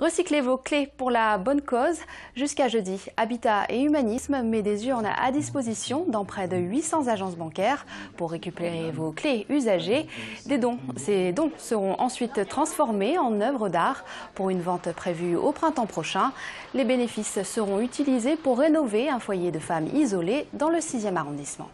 Recyclez vos clés pour la bonne cause. Jusqu'à jeudi, Habitat et Humanisme met des urnes à disposition dans près de 800 agences bancaires pour récupérer vos clés usagées. Des dons, ces dons seront ensuite transformés en œuvres d'art pour une vente prévue au printemps prochain. Les bénéfices seront utilisés pour rénover un foyer de femmes isolées dans le 6e arrondissement.